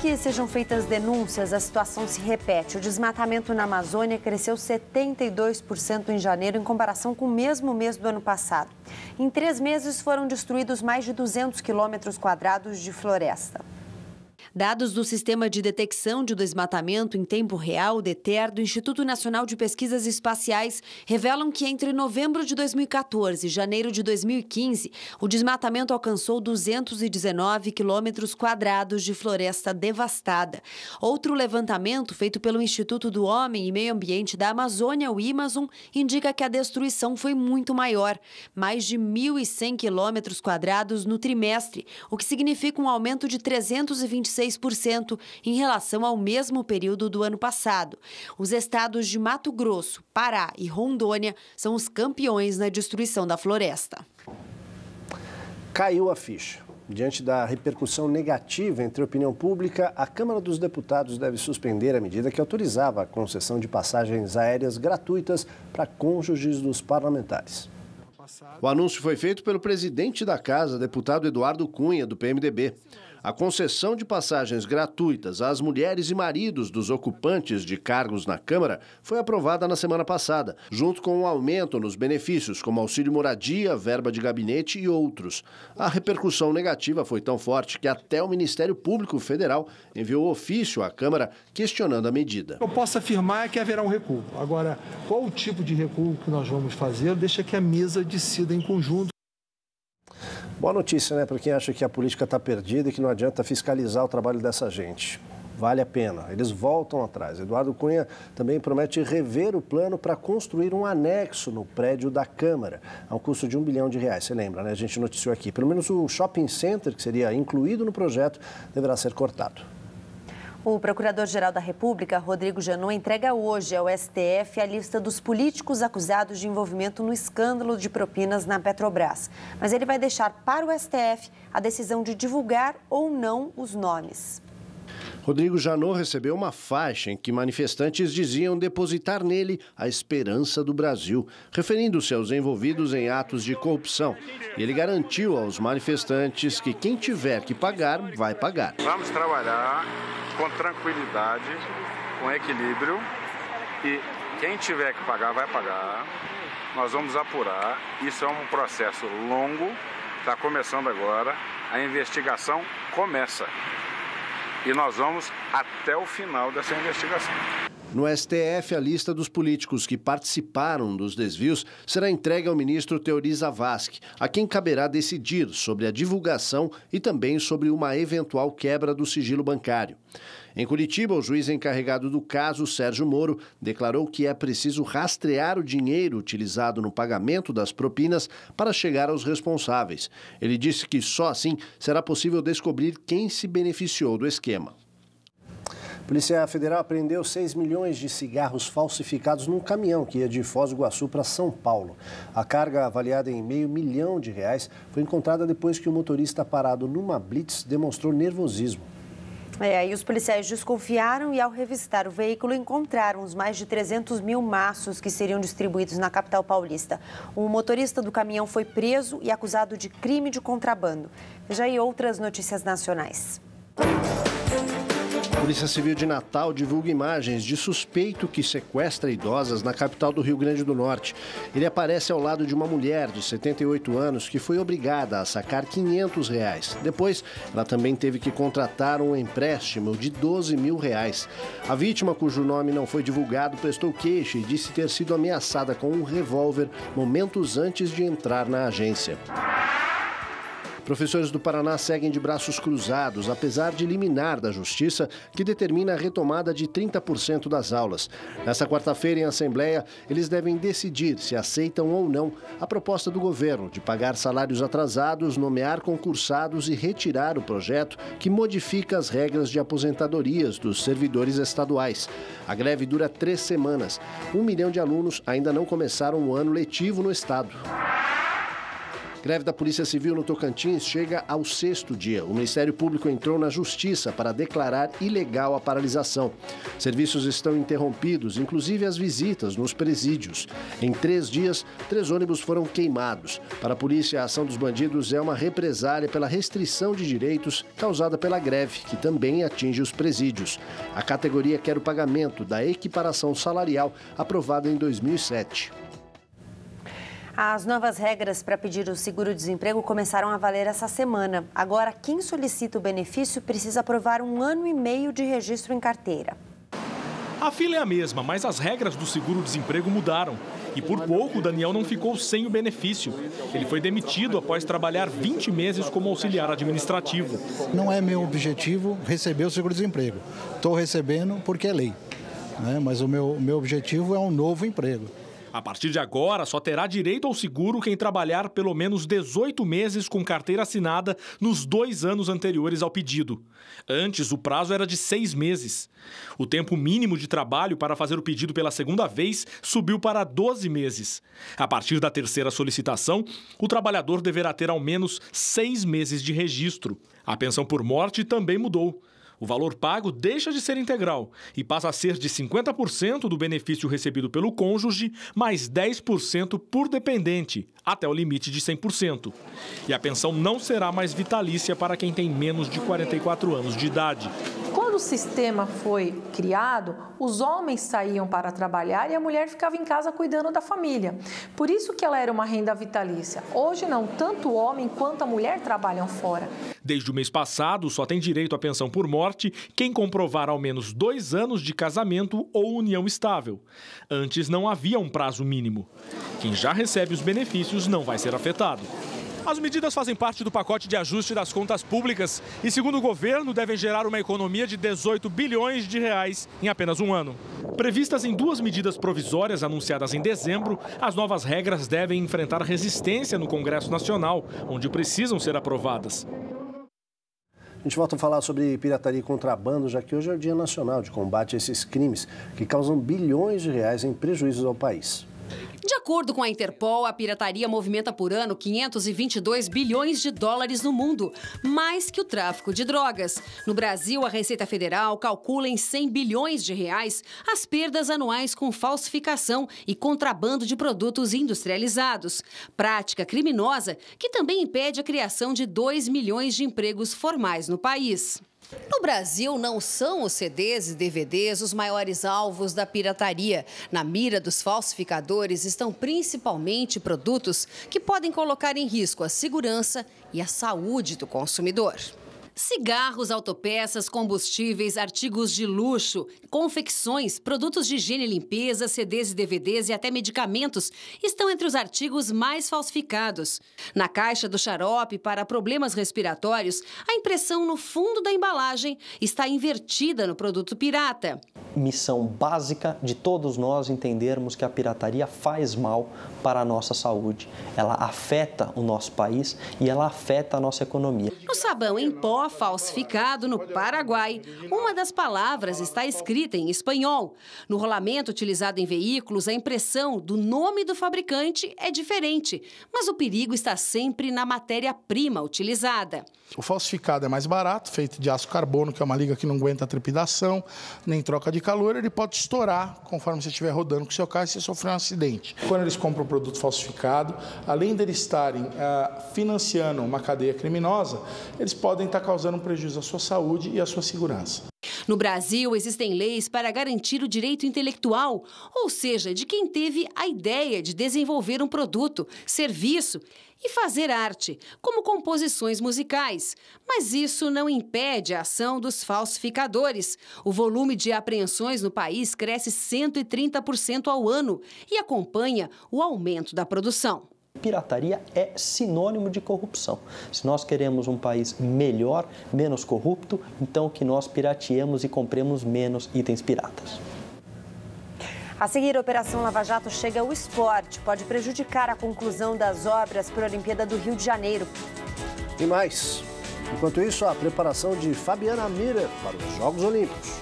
que sejam feitas denúncias, a situação se repete. O desmatamento na Amazônia cresceu 72% em janeiro em comparação com o mesmo mês do ano passado. Em três meses foram destruídos mais de 200 quilômetros quadrados de floresta. Dados do Sistema de Detecção de Desmatamento em Tempo Real, DETER, do Instituto Nacional de Pesquisas Espaciais, revelam que entre novembro de 2014 e janeiro de 2015, o desmatamento alcançou 219 quilômetros quadrados de floresta devastada. Outro levantamento, feito pelo Instituto do Homem e Meio Ambiente da Amazônia, o Amazon, indica que a destruição foi muito maior, mais de 1.100 quilômetros quadrados no trimestre, o que significa um aumento de 325 6% em relação ao mesmo período do ano passado. Os estados de Mato Grosso, Pará e Rondônia são os campeões na destruição da floresta. Caiu a ficha. Diante da repercussão negativa entre a opinião pública, a Câmara dos Deputados deve suspender a medida que autorizava a concessão de passagens aéreas gratuitas para cônjuges dos parlamentares. O anúncio foi feito pelo presidente da Casa, deputado Eduardo Cunha, do PMDB a concessão de passagens gratuitas às mulheres e maridos dos ocupantes de cargos na Câmara foi aprovada na semana passada, junto com um aumento nos benefícios como auxílio moradia, verba de gabinete e outros. A repercussão negativa foi tão forte que até o Ministério Público Federal enviou ofício à Câmara questionando a medida. Eu posso afirmar é que haverá um recuo. Agora, qual o tipo de recuo que nós vamos fazer, deixa que a mesa decida em conjunto. Boa notícia, né, para quem acha que a política está perdida e que não adianta fiscalizar o trabalho dessa gente. Vale a pena, eles voltam atrás. Eduardo Cunha também promete rever o plano para construir um anexo no prédio da Câmara, a um custo de um bilhão de reais. Você lembra, né? A gente noticiou aqui. Pelo menos o shopping center, que seria incluído no projeto, deverá ser cortado. O Procurador-Geral da República, Rodrigo Janot, entrega hoje ao STF a lista dos políticos acusados de envolvimento no escândalo de propinas na Petrobras. Mas ele vai deixar para o STF a decisão de divulgar ou não os nomes. Rodrigo Janot recebeu uma faixa em que manifestantes diziam depositar nele a esperança do Brasil, referindo-se aos envolvidos em atos de corrupção. Ele garantiu aos manifestantes que quem tiver que pagar, vai pagar. Vamos trabalhar com tranquilidade, com equilíbrio e quem tiver que pagar, vai pagar. Nós vamos apurar. Isso é um processo longo, está começando agora. A investigação começa e nós vamos até o final dessa investigação. No STF, a lista dos políticos que participaram dos desvios será entregue ao ministro Teori Zavascki, a quem caberá decidir sobre a divulgação e também sobre uma eventual quebra do sigilo bancário. Em Curitiba, o juiz encarregado do caso, Sérgio Moro, declarou que é preciso rastrear o dinheiro utilizado no pagamento das propinas para chegar aos responsáveis. Ele disse que só assim será possível descobrir quem se beneficiou do esquema. Polícia Federal apreendeu 6 milhões de cigarros falsificados num caminhão que ia de Foz do Iguaçu para São Paulo. A carga, avaliada em meio milhão de reais, foi encontrada depois que o motorista parado numa blitz demonstrou nervosismo. É, aí os policiais desconfiaram e, ao revistar o veículo, encontraram os mais de 300 mil maços que seriam distribuídos na capital paulista. O motorista do caminhão foi preso e acusado de crime de contrabando. Já em outras notícias nacionais. Polícia Civil de Natal divulga imagens de suspeito que sequestra idosas na capital do Rio Grande do Norte. Ele aparece ao lado de uma mulher de 78 anos que foi obrigada a sacar 500 reais. Depois, ela também teve que contratar um empréstimo de 12 mil reais. A vítima, cujo nome não foi divulgado, prestou queixa e disse ter sido ameaçada com um revólver momentos antes de entrar na agência. Professores do Paraná seguem de braços cruzados, apesar de liminar da Justiça, que determina a retomada de 30% das aulas. Nessa quarta-feira, em Assembleia, eles devem decidir se aceitam ou não a proposta do governo de pagar salários atrasados, nomear concursados e retirar o projeto que modifica as regras de aposentadorias dos servidores estaduais. A greve dura três semanas. Um milhão de alunos ainda não começaram o ano letivo no estado. Greve da Polícia Civil no Tocantins chega ao sexto dia. O Ministério Público entrou na Justiça para declarar ilegal a paralisação. Serviços estão interrompidos, inclusive as visitas nos presídios. Em três dias, três ônibus foram queimados. Para a polícia, a ação dos bandidos é uma represália pela restrição de direitos causada pela greve, que também atinge os presídios. A categoria quer o pagamento da equiparação salarial aprovada em 2007. As novas regras para pedir o seguro-desemprego começaram a valer essa semana. Agora, quem solicita o benefício precisa aprovar um ano e meio de registro em carteira. A fila é a mesma, mas as regras do seguro-desemprego mudaram. E por pouco, Daniel não ficou sem o benefício. Ele foi demitido após trabalhar 20 meses como auxiliar administrativo. Não é meu objetivo receber o seguro-desemprego. Estou recebendo porque é lei. Né? Mas o meu, meu objetivo é um novo emprego. A partir de agora, só terá direito ao seguro quem trabalhar pelo menos 18 meses com carteira assinada nos dois anos anteriores ao pedido. Antes, o prazo era de seis meses. O tempo mínimo de trabalho para fazer o pedido pela segunda vez subiu para 12 meses. A partir da terceira solicitação, o trabalhador deverá ter ao menos seis meses de registro. A pensão por morte também mudou o valor pago deixa de ser integral e passa a ser de 50% do benefício recebido pelo cônjuge, mais 10% por dependente, até o limite de 100%. E a pensão não será mais vitalícia para quem tem menos de 44 anos de idade sistema foi criado, os homens saíam para trabalhar e a mulher ficava em casa cuidando da família. Por isso que ela era uma renda vitalícia. Hoje não, tanto o homem quanto a mulher trabalham fora. Desde o mês passado, só tem direito à pensão por morte quem comprovar ao menos dois anos de casamento ou união estável. Antes não havia um prazo mínimo. Quem já recebe os benefícios não vai ser afetado. As medidas fazem parte do pacote de ajuste das contas públicas e, segundo o governo, devem gerar uma economia de 18 bilhões de reais em apenas um ano. Previstas em duas medidas provisórias anunciadas em dezembro, as novas regras devem enfrentar resistência no Congresso Nacional, onde precisam ser aprovadas. A gente volta a falar sobre pirataria e contrabando, já que hoje é o Dia Nacional de Combate a esses crimes que causam bilhões de reais em prejuízos ao país. De acordo com a Interpol, a pirataria movimenta por ano 522 bilhões de dólares no mundo, mais que o tráfico de drogas. No Brasil, a Receita Federal calcula em 100 bilhões de reais as perdas anuais com falsificação e contrabando de produtos industrializados. Prática criminosa que também impede a criação de 2 milhões de empregos formais no país. No Brasil, não são os CDs e DVDs os maiores alvos da pirataria. Na mira dos falsificadores estão principalmente produtos que podem colocar em risco a segurança e a saúde do consumidor. Cigarros, autopeças, combustíveis, artigos de luxo, confecções, produtos de higiene e limpeza, CDs e DVDs e até medicamentos estão entre os artigos mais falsificados. Na caixa do xarope para problemas respiratórios, a impressão no fundo da embalagem está invertida no produto pirata missão básica de todos nós entendermos que a pirataria faz mal para a nossa saúde. Ela afeta o nosso país e ela afeta a nossa economia. No sabão em pó falsificado no Paraguai, uma das palavras está escrita em espanhol. No rolamento utilizado em veículos, a impressão do nome do fabricante é diferente, mas o perigo está sempre na matéria-prima utilizada. O falsificado é mais barato, feito de aço carbono, que é uma liga que não aguenta a trepidação, nem troca de de calor, ele pode estourar conforme você estiver rodando com o seu carro e você sofrer um acidente. Quando eles compram um produto falsificado, além de eles estarem ah, financiando uma cadeia criminosa, eles podem estar causando um prejuízo à sua saúde e à sua segurança. No Brasil, existem leis para garantir o direito intelectual, ou seja, de quem teve a ideia de desenvolver um produto, serviço e fazer arte, como composições musicais. Mas isso não impede a ação dos falsificadores. O volume de apreensões no país cresce 130% ao ano e acompanha o aumento da produção pirataria é sinônimo de corrupção. Se nós queremos um país melhor, menos corrupto, então que nós pirateemos e compremos menos itens piratas. A seguir, a Operação Lava Jato chega ao esporte. Pode prejudicar a conclusão das obras para a Olimpíada do Rio de Janeiro. E mais. Enquanto isso, a preparação de Fabiana Mira para os Jogos Olímpicos.